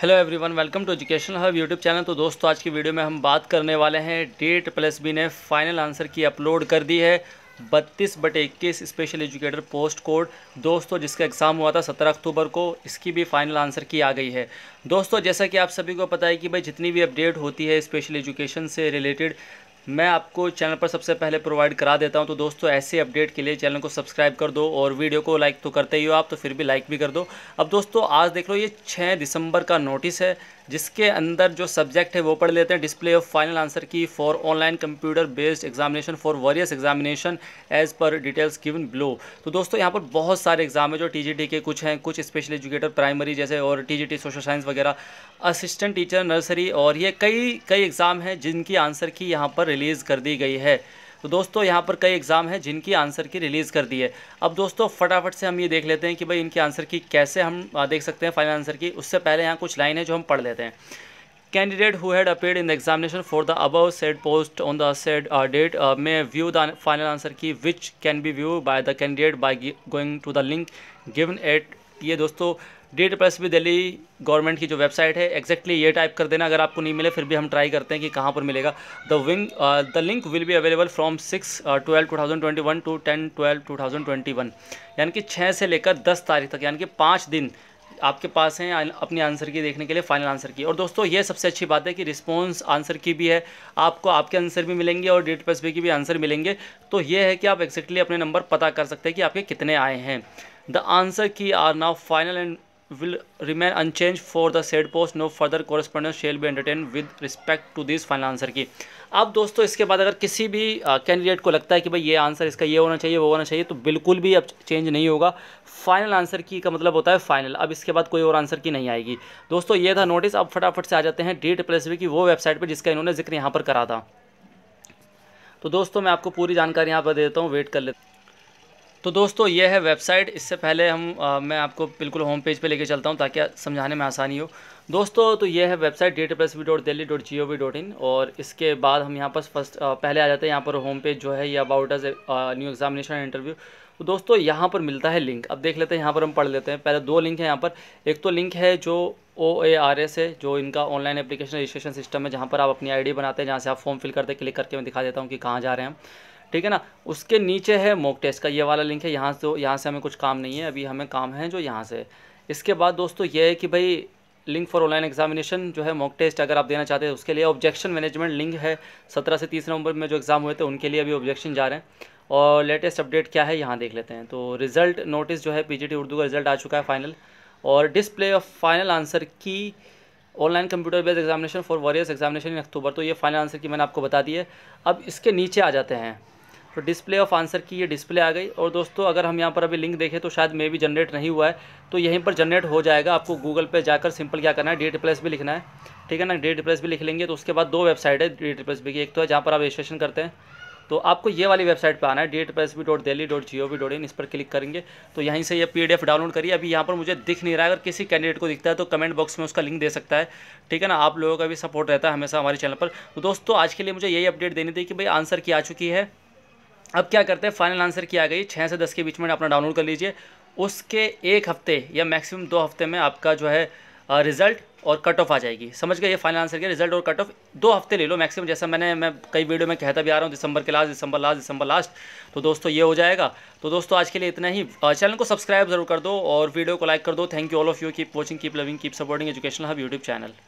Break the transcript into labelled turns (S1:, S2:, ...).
S1: hello everyone welcome to education hub YouTube channel तो दोस्तों आज की वीडियो में हम बात करने वाले हैं डेट प्लस बी ने फाइनल आंसर की अपलोड कर दी है बत्तीस बटे इक्कीस स्पेशल एजुकेटर पोस्ट कोड दोस्तों जिसका एग्ज़ाम हुआ था सत्रह अक्टूबर को इसकी भी फाइनल आंसर की आ गई है दोस्तों जैसा कि आप सभी को पता है कि भाई जितनी भी अपडेट होती है स्पेशल एजुकेशन से रिलेटेड मैं आपको चैनल पर सबसे पहले प्रोवाइड करा देता हूं तो दोस्तों ऐसे अपडेट के लिए चैनल को सब्सक्राइब कर दो और वीडियो को लाइक तो करते ही हो आप तो फिर भी लाइक भी कर दो अब दोस्तों आज देख लो ये छः दिसंबर का नोटिस है जिसके अंदर जो सब्जेक्ट है वो पढ़ लेते हैं display of final answer key for online computer based examination for various examination as per details given below तो दोस्तों यहाँ पर बहुत सारे एग्जाम है जो टी के कुछ हैं कुछ स्पेशल एजुकेटर प्राइमरी जैसे और टी सोशल साइंस वगैरह असिस्टेंट टीचर नर्सरी और ये कई कई एग्ज़ाम हैं जिनकी आंसर की यहाँ पर रिलीज़ कर दी गई है तो दोस्तों यहाँ पर कई एग्जाम है जिनकी आंसर की रिलीज कर दी है अब दोस्तों फटाफट से हम ये देख लेते हैं कि भाई इनकी आंसर की कैसे हम देख सकते हैं फाइनल आंसर की उससे पहले यहाँ कुछ लाइन है जो हम पढ़ लेते हैं candidate who had appear in the examination for the above said post on the said date may view the final answer key which can be view by the candidate by going to the link given at ये दोस्तों date प्लस भी Delhi government की जो website है exactly ये type कर देना अगर आपको नहीं मिले फिर भी हम ट्राई करते हैं कि कहाँ पर मिलेगा द विंग the link will be available from six twelve two thousand twenty one to ten twelve two thousand twenty one यानी कि छः से लेकर दस तारीख तक यानी कि पाँच दिन आपके पास हैं अपने आंसर की देखने के लिए फाइनल आंसर की और दोस्तों ये सबसे अच्छी बात है कि रिस्पॉन्स आंसर की भी है आपको आपके आंसर भी मिलेंगे और डेट पेस की भी आंसर मिलेंगे तो ये है कि आप एक्जैक्टली अपने नंबर पता कर सकते हैं कि आपके कितने आए हैं the answer key are now final and will remain unchanged for the said post no further correspondence shall be entertained with respect to this final answer की अब दोस्तों इसके बाद अगर किसी भी कैंडिडेट को लगता है कि भाई ये आंसर इसका ये होना चाहिए वो होना चाहिए तो बिल्कुल भी अब चेंज नहीं होगा फाइनल आंसर की का मतलब होता है फाइनल अब इसके बाद कोई और आंसर की नहीं आएगी दोस्तों ये था नोटिस अब फटाफट से आ जाते हैं डी प्लस वी की वो वेबसाइट पर जिसका इन्होंने जिक्र यहाँ पर करा था तो दोस्तों मैं आपको पूरी जानकारी यहाँ पर देता हूँ वेट कर लेता तो दोस्तों ये है वेबसाइट इससे पहले हम आ, मैं आपको बिल्कुल होम पेज पे लेके चलता हूँ ताकि समझाने में आसानी हो दोस्तों तो ये है वेबसाइट डेट प्लस वी dot Delhi dot G O V dot in और इसके बाद हम यहाँ पर फर्स्ट पहले आ जाते हैं यहाँ पर होम पेज जो है ये about us new examination interview तो दोस्तों यहाँ पर मिलता है लिंक अब देख लेते हैं यहाँ पर हम पढ़ लेते हैं पहले दो लिंक है यहाँ पर एक तो लिंक है जो ओ ए आर एस है जो इनका ऑनलाइन एप्लीकेशन रजिस्ट्रेशन सिस्टम है जहाँ पर आप अपनी आईडी बनाते हैं जहाँ से आप फॉर्म फिल करते हैं क्लिक करके मैं दिखा देता हूँ कि कहाँ जा रहे हैं हम ठीक है ना उसके नीचे है मॉक टेस्ट का ये वाला लिंक है यहाँ से यहाँ से हमें कुछ काम नहीं है अभी हमें काम है जो यहाँ से इसके बाद दोस्तों ये है कि भाई लिंक फॉर ऑनलाइन एग्जामिनेशन जो है मॉक टेस्ट अगर आप देना चाहते हैं उसके लिए ऑब्जेक्शन मैनेजमेंट लिंक है सत्रह से तीस नवंबर में जो एग्ज़ाम हुए थे उनके लिए अभी ऑब्जेक्शन जा रहे हैं और लेटेस्ट अपडेट क्या है यहाँ देख लेते हैं तो रिज़ल्ट नोटिस जो है पीजीटी उर्दू का रिज़ल्ट आ चुका है फाइनल और display of final answer key online computer based examination for various examination in October तो ये फाइनल आंसर की मैंने आपको बता दी है अब इसके नीचे आ जाते हैं तो डिस्प्ले ऑफ आंसर की ये डिस्प्ले आ गई और दोस्तों अगर हम यहाँ पर अभी लिंक देखें तो शायद मे भी जनरेट नहीं हुआ है तो यहीं पर जनरेट हो जाएगा आपको गूगल पे जाकर सिंपल क्या करना है डेट प्लस भी लिखना है ठीक है ना डेट प्लस भी लिख लेंगे तो उसके बाद दो वेबसाइट है डेट प्लस भी की एक तो है जहाँ पर आप रजिस्ट्रेशन करते हैं तो आपको ये वाली वेबसाइट पर आना है डेट प्लस भी dot Delhi dot G O V dot in इस पर क्लिक करेंगे तो यहीं से ये पी डी एफ डाउनलोड करिए अभी यहाँ पर मुझे दिख नहीं रहा है अगर किसी कैंडिडेट को दिखता है तो कमेंट बॉक्स में उसका लिंक दे सकता है ठीक है ना आप लोगों का भी सपोर्ट रहता है हमेशा हमारे चैनल पर तो दोस्तों आज के लिए मुझे यही अपडेट देनी थी कि भाई आंसर की आ चुकी है अब क्या करते हैं फाइनल आंसर किया गई छः से दस के बीच में अपना डाउनलोड कर लीजिए उसके एक हफ्ते या मैक्सिमम दो हफ्ते में आपका जो है रिजल्ट और कट ऑफ आ जाएगी समझ गए ये फाइनल आंसर के रिजल्ट और कट ऑफ दो हफ्ते ले लो मैक्सिमम जैसा मैंने मैं कई वीडियो में कहता भी आ रहा हूँ दिसंबर के लास्ट दिसंबर लास्ट दिसंबर लास्ट तो दोस्तों ये हो जाएगा तो दोस्तों आज के लिए इतना ही चैनल को सब्सक्राइब जरूर कर दो और वीडियो को लाइक कर दो thank you all of you keep watching keep loving keep supporting educational hub YouTube channel